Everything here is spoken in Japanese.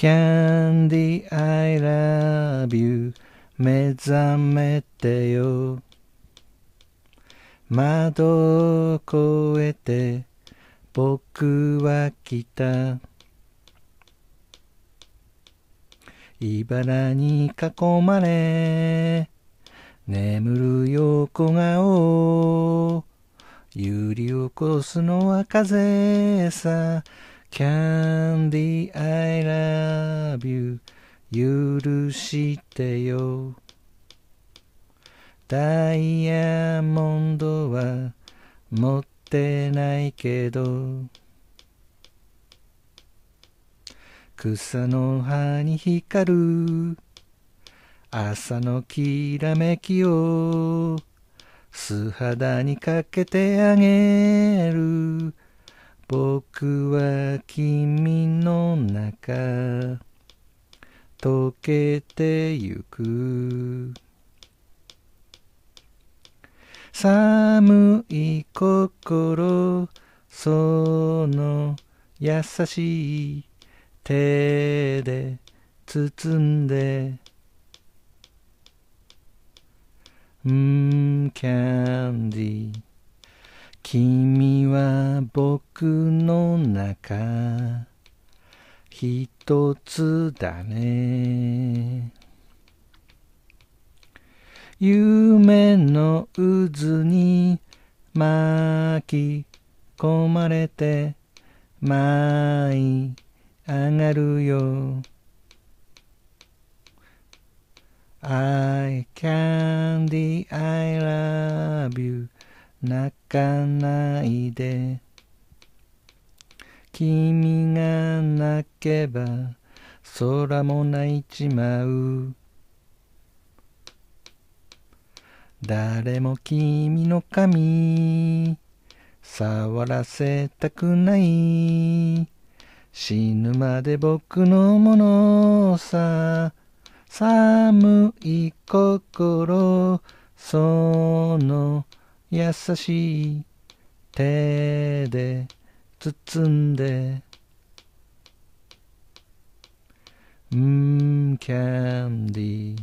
Candy I love you 目覚めてよ窓を越えて僕は来た茨に囲まれ眠る横顔揺り起こすのは風さキャンディー許してよダイヤモンドは持ってないけど草の葉に光る朝のきらめきを素肌にかけてあげる僕は君の中溶けてゆく寒い心その優しい手で包んで Mmm, candy 君は僕の中一つだね夢の渦に巻き込まれて舞い上がるよ I candy I love you 泣かないで君がけば空も泣いちまう誰も君の髪触らせたくない死ぬまで僕のものさ寒い心その優しい手で包んで Mmm, candy.